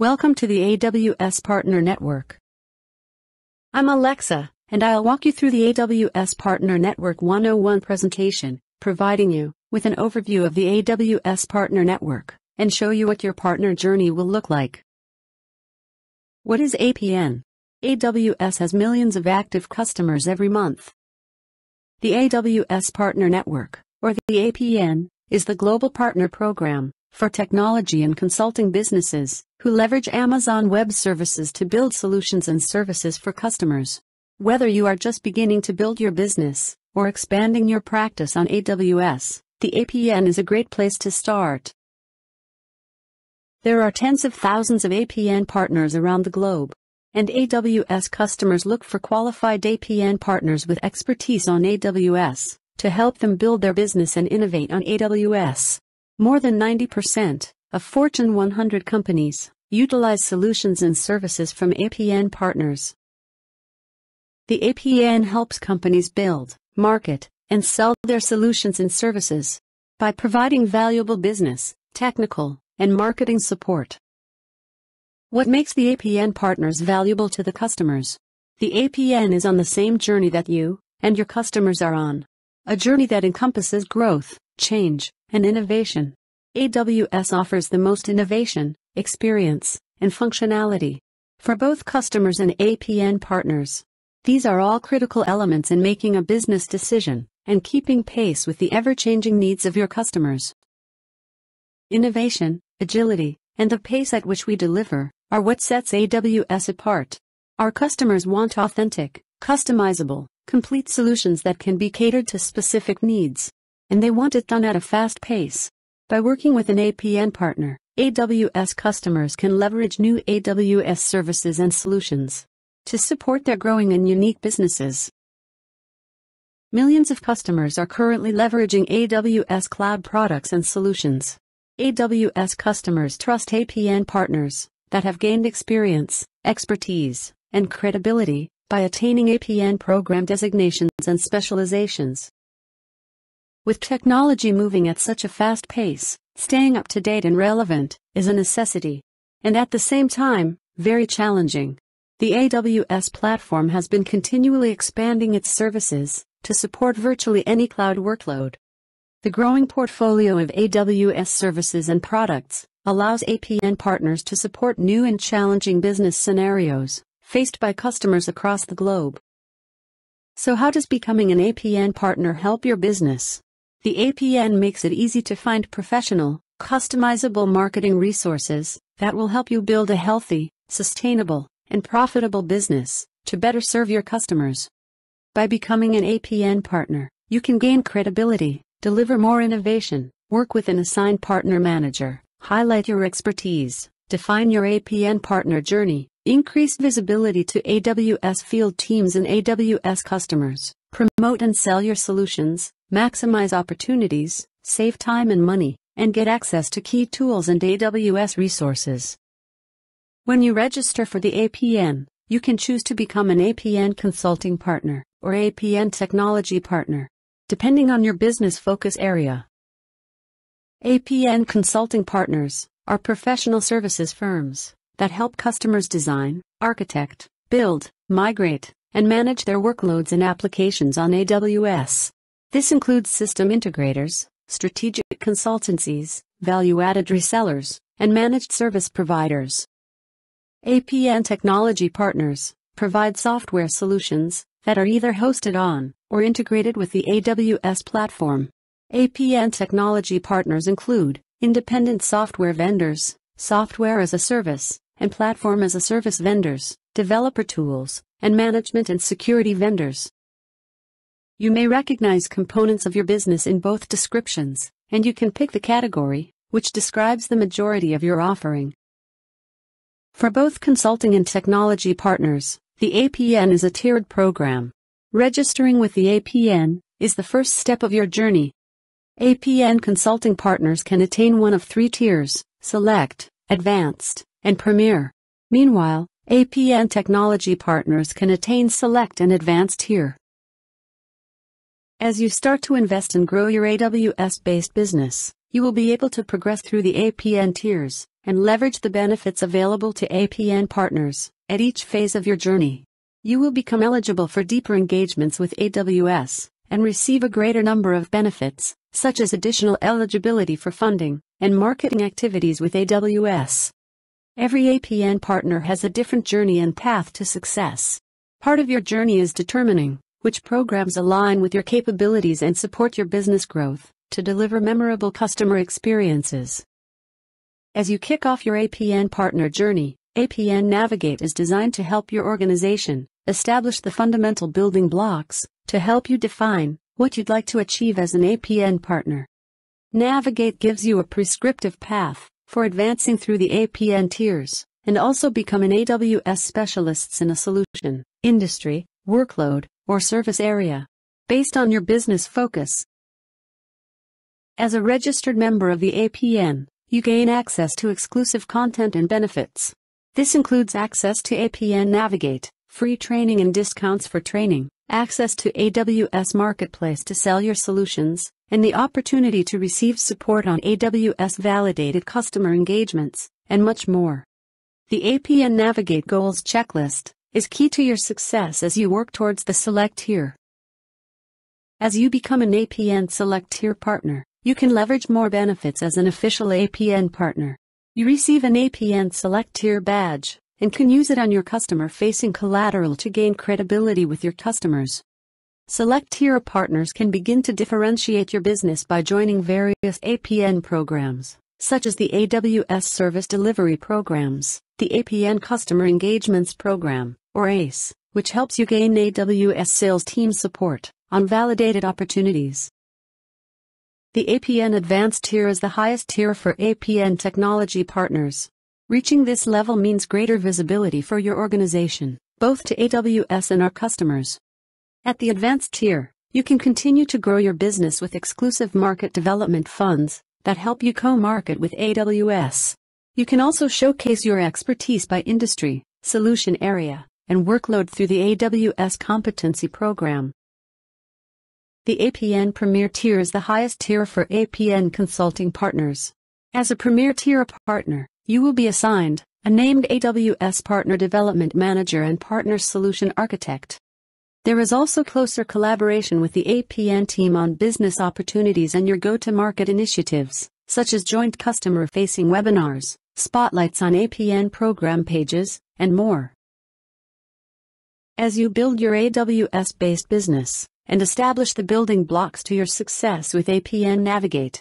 Welcome to the AWS Partner Network. I'm Alexa, and I'll walk you through the AWS Partner Network 101 presentation, providing you with an overview of the AWS Partner Network and show you what your partner journey will look like. What is APN? AWS has millions of active customers every month. The AWS Partner Network, or the APN, is the global partner program for technology and consulting businesses who leverage Amazon Web Services to build solutions and services for customers. Whether you are just beginning to build your business or expanding your practice on AWS, the APN is a great place to start. There are tens of thousands of APN partners around the globe, and AWS customers look for qualified APN partners with expertise on AWS to help them build their business and innovate on AWS. More than 90% of Fortune 100 companies utilize solutions and services from APN partners. The APN helps companies build, market, and sell their solutions and services by providing valuable business, technical, and marketing support. What makes the APN partners valuable to the customers? The APN is on the same journey that you and your customers are on. A journey that encompasses growth, change, and innovation. AWS offers the most innovation, experience, and functionality for both customers and APN partners. These are all critical elements in making a business decision and keeping pace with the ever changing needs of your customers. Innovation, agility, and the pace at which we deliver are what sets AWS apart. Our customers want authentic, customizable, complete solutions that can be catered to specific needs and they want it done at a fast pace. By working with an APN partner, AWS customers can leverage new AWS services and solutions to support their growing and unique businesses. Millions of customers are currently leveraging AWS cloud products and solutions. AWS customers trust APN partners that have gained experience, expertise, and credibility by attaining APN program designations and specializations. With technology moving at such a fast pace, staying up to date and relevant is a necessity. And at the same time, very challenging. The AWS platform has been continually expanding its services to support virtually any cloud workload. The growing portfolio of AWS services and products allows APN partners to support new and challenging business scenarios faced by customers across the globe. So how does becoming an APN partner help your business? The APN makes it easy to find professional, customizable marketing resources that will help you build a healthy, sustainable, and profitable business to better serve your customers. By becoming an APN partner, you can gain credibility, deliver more innovation, work with an assigned partner manager, highlight your expertise, define your APN partner journey, increase visibility to AWS field teams and AWS customers, promote and sell your solutions, maximize opportunities, save time and money, and get access to key tools and AWS resources. When you register for the APN, you can choose to become an APN consulting partner or APN technology partner, depending on your business focus area. APN consulting partners are professional services firms that help customers design, architect, build, migrate, and manage their workloads and applications on AWS. This includes system integrators, strategic consultancies, value-added resellers, and managed service providers. APN technology partners provide software solutions that are either hosted on or integrated with the AWS platform. APN technology partners include independent software vendors, software as a service, and platform as a service vendors, developer tools, and management and security vendors. You may recognize components of your business in both descriptions, and you can pick the category, which describes the majority of your offering. For both consulting and technology partners, the APN is a tiered program. Registering with the APN is the first step of your journey. APN consulting partners can attain one of three tiers select, advanced, and premier. Meanwhile, APN technology partners can attain select and advanced tier. As you start to invest and grow your AWS-based business, you will be able to progress through the APN tiers and leverage the benefits available to APN partners at each phase of your journey. You will become eligible for deeper engagements with AWS and receive a greater number of benefits, such as additional eligibility for funding and marketing activities with AWS. Every APN partner has a different journey and path to success. Part of your journey is determining which programs align with your capabilities and support your business growth to deliver memorable customer experiences. As you kick off your APN partner journey, APN Navigate is designed to help your organization establish the fundamental building blocks to help you define what you'd like to achieve as an APN partner. Navigate gives you a prescriptive path for advancing through the APN tiers and also become an AWS specialist in a solution, industry, workload, or service area, based on your business focus. As a registered member of the APN, you gain access to exclusive content and benefits. This includes access to APN Navigate, free training and discounts for training, access to AWS Marketplace to sell your solutions, and the opportunity to receive support on AWS validated customer engagements, and much more. The APN Navigate Goals Checklist is key to your success as you work towards the select tier. As you become an APN select tier partner, you can leverage more benefits as an official APN partner. You receive an APN select tier badge and can use it on your customer facing collateral to gain credibility with your customers. Select tier partners can begin to differentiate your business by joining various APN programs, such as the AWS Service Delivery Programs, the APN Customer Engagements Program, or ACE, which helps you gain AWS sales team support on validated opportunities. The APN Advanced tier is the highest tier for APN technology partners. Reaching this level means greater visibility for your organization, both to AWS and our customers. At the advanced tier, you can continue to grow your business with exclusive market development funds that help you co-market with AWS. You can also showcase your expertise by industry, solution area, and workload through the AWS Competency Program. The APN Premier Tier is the highest tier for APN consulting partners. As a Premier Tier partner, you will be assigned a named AWS Partner Development Manager and Partner Solution Architect. There is also closer collaboration with the APN team on business opportunities and your go-to-market initiatives, such as joint customer-facing webinars, spotlights on APN program pages, and more. As you build your AWS-based business and establish the building blocks to your success with APN Navigate,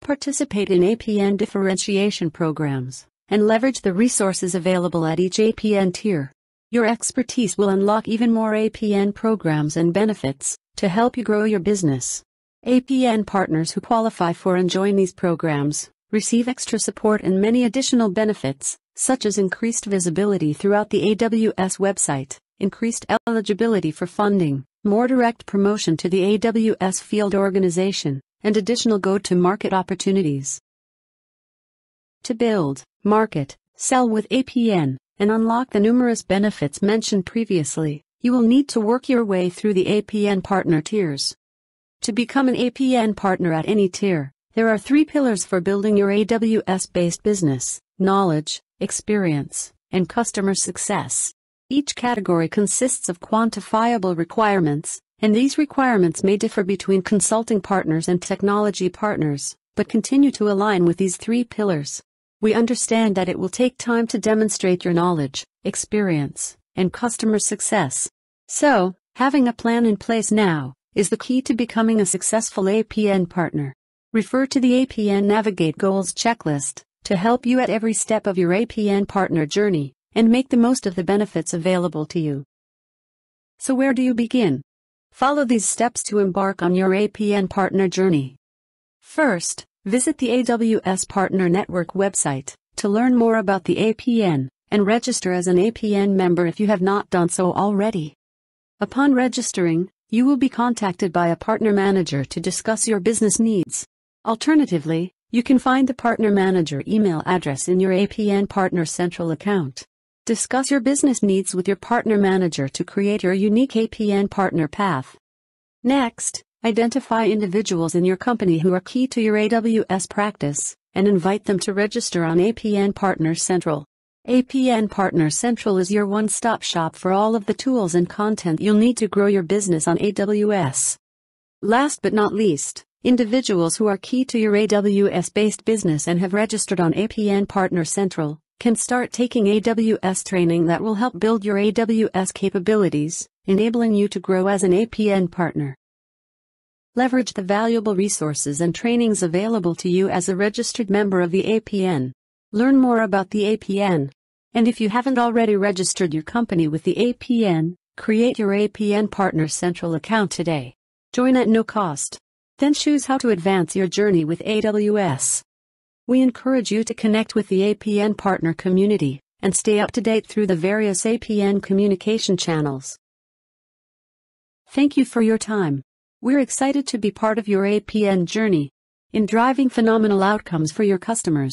participate in APN differentiation programs and leverage the resources available at each APN tier. Your expertise will unlock even more APN programs and benefits to help you grow your business. APN partners who qualify for and join these programs receive extra support and many additional benefits, such as increased visibility throughout the AWS website increased eligibility for funding, more direct promotion to the AWS field organization, and additional go-to-market opportunities. To build, market, sell with APN, and unlock the numerous benefits mentioned previously, you will need to work your way through the APN partner tiers. To become an APN partner at any tier, there are three pillars for building your AWS-based business, knowledge, experience, and customer success. Each category consists of quantifiable requirements, and these requirements may differ between consulting partners and technology partners, but continue to align with these three pillars. We understand that it will take time to demonstrate your knowledge, experience, and customer success. So, having a plan in place now is the key to becoming a successful APN partner. Refer to the APN Navigate Goals checklist to help you at every step of your APN partner journey and make the most of the benefits available to you. So where do you begin? Follow these steps to embark on your APN partner journey. First, visit the AWS Partner Network website to learn more about the APN and register as an APN member if you have not done so already. Upon registering, you will be contacted by a partner manager to discuss your business needs. Alternatively, you can find the partner manager email address in your APN Partner Central account. Discuss your business needs with your partner manager to create your unique APN partner path. Next, identify individuals in your company who are key to your AWS practice and invite them to register on APN Partner Central. APN Partner Central is your one stop shop for all of the tools and content you'll need to grow your business on AWS. Last but not least, individuals who are key to your AWS based business and have registered on APN Partner Central can start taking AWS training that will help build your AWS capabilities, enabling you to grow as an APN partner. Leverage the valuable resources and trainings available to you as a registered member of the APN. Learn more about the APN. And if you haven't already registered your company with the APN, create your APN Partner Central account today. Join at no cost. Then choose how to advance your journey with AWS. We encourage you to connect with the APN partner community and stay up to date through the various APN communication channels. Thank you for your time. We're excited to be part of your APN journey in driving phenomenal outcomes for your customers.